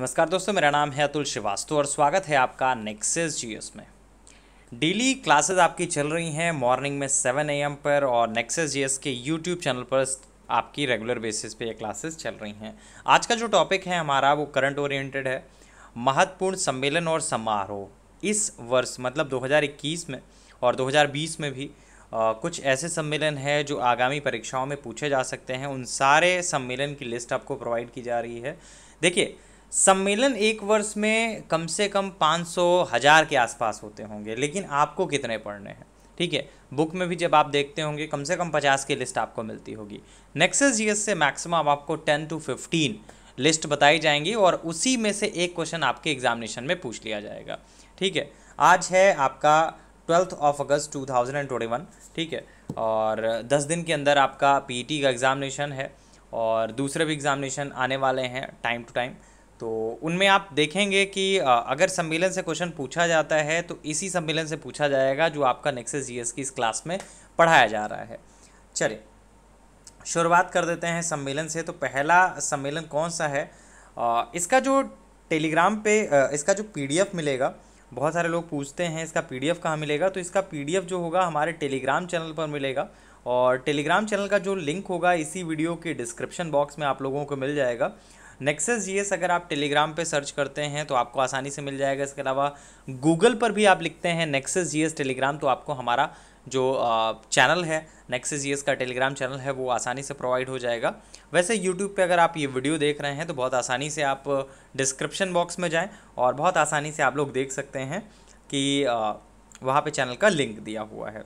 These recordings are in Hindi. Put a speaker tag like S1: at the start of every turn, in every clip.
S1: नमस्कार दोस्तों मेरा नाम है अतुल श्रीवास्तव और स्वागत है आपका नेक्सेस जी में डेली क्लासेस आपकी चल रही हैं मॉर्निंग में ए एम पर और नेक्सेस जी के यूट्यूब चैनल पर आपकी रेगुलर बेसिस पे ये क्लासेस चल रही हैं आज का जो टॉपिक है हमारा वो करंट ओरिएंटेड है महत्वपूर्ण सम्मेलन और समारोह इस वर्ष मतलब 2021 में और 2020 में भी आ, कुछ ऐसे सम्मेलन है जो आगामी परीक्षाओं में पूछे जा सकते हैं उन सारे सम्मेलन की लिस्ट आपको प्रोवाइड की जा रही है देखिए सम्मेलन एक वर्ष में कम से कम 500 हज़ार के आसपास होते होंगे लेकिन आपको कितने पढ़ने हैं ठीक है बुक में भी जब आप देखते होंगे कम से कम 50 की लिस्ट आपको मिलती होगी नेक्सेस जीएस से मैक्सिमम आपको 10 टू 15 लिस्ट बताई जाएंगी और उसी में से एक क्वेश्चन आपके एग्जामिनेशन में पूछ लिया जाएगा ठीक है आज है आपका ट्वेल्थ ऑफ अगस्त 2021 ठीक है और 10 दिन के अंदर आपका पीटी e का एग्ज़ामिनेशन है और दूसरे भी एग्ज़ामिनेशन आने वाले हैं टाइम टू टाइम तो उनमें आप देखेंगे कि अगर सम्मेलन से क्वेश्चन पूछा जाता है तो इसी सम्मेलन से पूछा जाएगा जो आपका नेक्सेस जीएस की इस क्लास में पढ़ाया जा रहा है चलिए शुरुआत कर देते हैं सम्मेलन से तो पहला सम्मेलन कौन सा है इसका जो टेलीग्राम पे इसका जो पीडीएफ मिलेगा बहुत सारे लोग पूछते हैं इसका पीडीएफ कहाँ मिलेगा तो इसका पीडीएफ जो होगा हमारे टेलीग्राम चैनल पर मिलेगा और टेलीग्राम चैनल का जो लिंक होगा इसी वीडियो के डिस्क्रिप्शन बॉक्स में आप लोगों को मिल जाएगा नेक्सेस जी अगर आप टेलीग्राम पे सर्च करते हैं तो आपको आसानी से मिल जाएगा इसके अलावा गूगल पर भी आप लिखते हैं नेक्सेस जी टेलीग्राम तो आपको हमारा जो चैनल है नेक्सेस जी का टेलीग्राम चैनल है वो आसानी से प्रोवाइड हो जाएगा वैसे यूट्यूब पे अगर आप ये वीडियो देख रहे हैं तो बहुत आसानी से आप डिस्क्रिप्शन बॉक्स में जाएँ और बहुत आसानी से आप लोग देख सकते हैं कि वहाँ पर चैनल का लिंक दिया हुआ है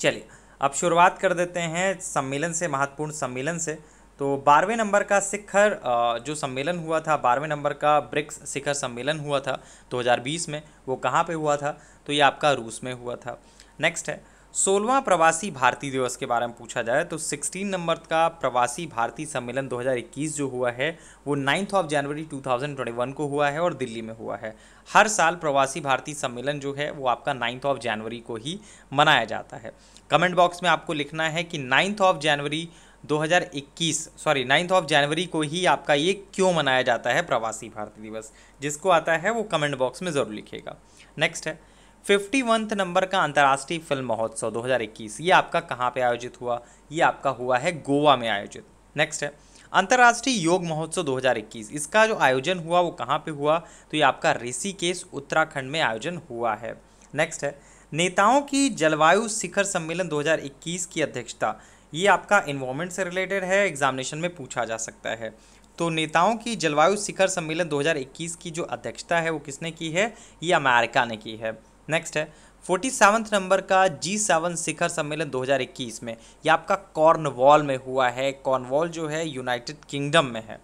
S1: चलिए अब शुरुआत कर देते हैं सम्मेलन से महत्वपूर्ण सम्मेलन से तो बारहवें नंबर का शिखर जो सम्मेलन हुआ था बारहवें नंबर का ब्रिक्स शिखर सम्मेलन हुआ था 2020 में वो कहाँ पे हुआ था तो ये आपका रूस में हुआ था नेक्स्ट है सोलवा प्रवासी भारतीय दिवस के बारे में पूछा जाए तो 16 नंबर का प्रवासी भारतीय सम्मेलन 2021 जो हुआ है वो नाइन्थ ऑफ जनवरी 2021 को हुआ है और दिल्ली में हुआ है हर साल प्रवासी भारतीय सम्मेलन जो है वो आपका नाइन्थ ऑफ जनवरी को ही मनाया जाता है कमेंट बॉक्स में आपको लिखना है कि ninth of January 2021 sorry ninth of January को ही आपका ये क्यों मनाया जाता है प्रवासी भारतीय दिवस जिसको आता है वो कमेंट बॉक्स में ज़रूर लिखेगा नेक्स्ट है फिफ्टी नंबर का अंतर्राष्ट्रीय फिल्म महोत्सव 2021 ये आपका कहाँ पे आयोजित हुआ ये आपका हुआ है गोवा में आयोजित नेक्स्ट है अंतर्राष्ट्रीय योग महोत्सव 2021 इसका जो आयोजन हुआ वो कहाँ पे हुआ तो ये आपका ऋषिकेश उत्तराखंड में आयोजन हुआ है नेक्स्ट है नेताओं की जलवायु शिखर सम्मेलन 2021 की अध्यक्षता ये आपका इन्वामेंट से रिलेटेड है एग्जामिनेशन में पूछा जा सकता है तो नेताओं की जलवायु शिखर सम्मेलन 2021 की जो अध्यक्षता है वो किसने की है ये अमेरिका ने की है नेक्स्ट है फोर्टी नंबर का जी सेवन शिखर सम्मेलन 2021 में यह आपका कॉर्नवॉल में हुआ है कॉर्नवॉल जो है यूनाइटेड किंगडम में है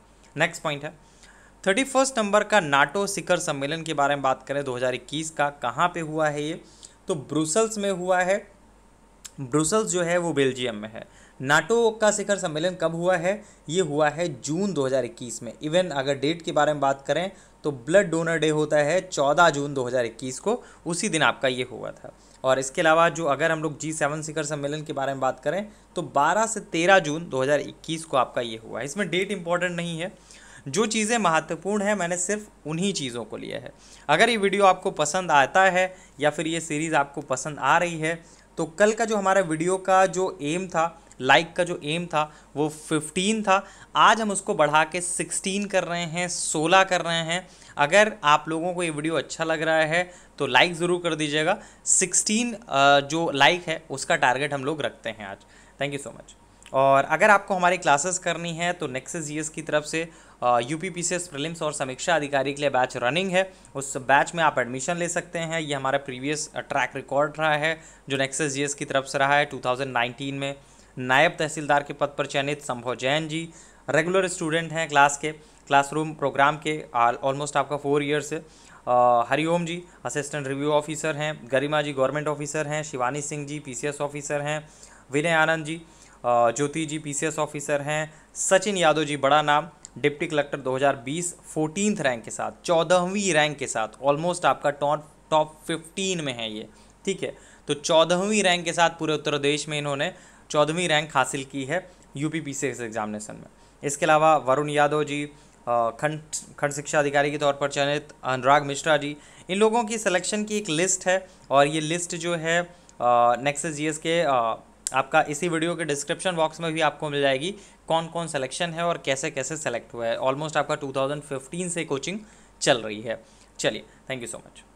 S1: नेक्स्ट पॉइंट है थर्टी फर्स्ट नंबर का नाटो शिखर सम्मेलन के बारे में बात करें 2021 का कहाँ पे हुआ है ये तो ब्रुसल्स में हुआ है ब्रुसल्स जो है वो बेल्जियम में है नाटो का शिखर सम्मेलन कब हुआ है ये हुआ है जून 2021 में इवन अगर डेट के बारे में बात करें तो ब्लड डोनर डे होता है 14 जून 2021 को उसी दिन आपका ये हुआ था और इसके अलावा जो अगर हम लोग जी सेवन शिखर सम्मेलन के बारे में बात करें तो 12 से 13 जून 2021 को आपका ये हुआ है इसमें डेट इंपॉर्टेंट नहीं है जो चीज़ें महत्वपूर्ण हैं मैंने सिर्फ उन्हीं चीज़ों को लिया है अगर ये वीडियो आपको पसंद आता है या फिर ये सीरीज़ आपको पसंद आ रही है तो कल का जो हमारा वीडियो का जो एम था लाइक का जो एम था वो 15 था आज हम उसको बढ़ा के 16 कर रहे हैं 16 कर रहे हैं अगर आप लोगों को ये वीडियो अच्छा लग रहा है तो लाइक ज़रूर कर दीजिएगा 16 जो लाइक है उसका टारगेट हम लोग रखते हैं आज थैंक यू सो मच और अगर आपको हमारी क्लासेस करनी है तो नेक्सेस जीएस की तरफ से यू पी पी प्रीलिम्स और समीक्षा अधिकारी के लिए बैच रनिंग है उस बैच में आप एडमिशन ले सकते हैं ये हमारा प्रीवियस ट्रैक रिकॉर्ड रहा है जो नेक्सेस जीएस की तरफ से रहा है 2019 में नायब तहसीलदार के पद पर चयनित संभव जैन जी रेगुलर स्टूडेंट हैं क्लास के क्लासरूम प्रोग्राम के ऑलमोस्ट आपका four years Hariom ji assistant review officer हैं गरिमा जी गवर्नमेंट ऑफिसर हैं शिवानी सिंह जी पीसीएस ऑफिसर हैं विनय आनंद जी ज्योति जी पीसीएस ऑफिसर हैं सचिन यादव जी बड़ा नाम डिप्टी कलेक्टर 2020 हज़ार रैंक के साथ चौदहवीं रैंक के साथ ऑलमोस्ट आपका टॉप टॉप 15 में है ये ठीक है तो चौदहवीं रैंक के साथ पूरे उत्तर प्रदेश में इन्होंने चौदहवीं रैंक हासिल की है यू पी पी एग्जामिनेशन में इसके अलावा वरुण यादव जी खंड खंड शिक्षा अधिकारी के तौर पर चयनित अनुराग मिश्रा जी इन लोगों की सिलेक्शन की एक लिस्ट है और ये लिस्ट जो है नेक्सेस जीएस के आ, आपका इसी वीडियो के डिस्क्रिप्शन बॉक्स में भी आपको मिल जाएगी कौन कौन सिलेक्शन है और कैसे कैसे सेलेक्ट हुआ है ऑलमोस्ट आपका टू से कोचिंग चल रही है चलिए थैंक यू सो मच